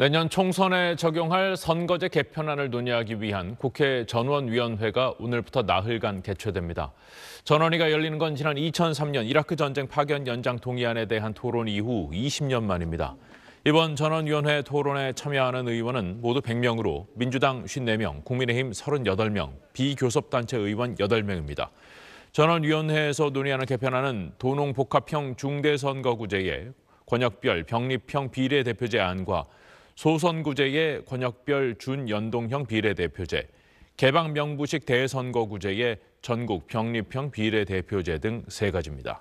내년 총선에 적용할 선거제 개편안을 논의하기 위한 국회 전원위원회가 오늘부터 나흘간 개최됩니다. 전원위가 열리는 건 지난 2003년 이라크 전쟁 파견 연장 동의안에 대한 토론 이후 20년 만입니다. 이번 전원위원회 토론에 참여하는 의원은 모두 100명으로 민주당 54명, 국민의힘 38명, 비교섭단체 의원 8명입니다. 전원위원회에서 논의하는 개편안은 도농복합형 중대선거구제에 권역별 병립형 비례대표제안과 소선구제의 권역별 준연동형 비례대표제, 개방명부식 대선거구제의 전국 병립형 비례대표제 등 세 가지입니다.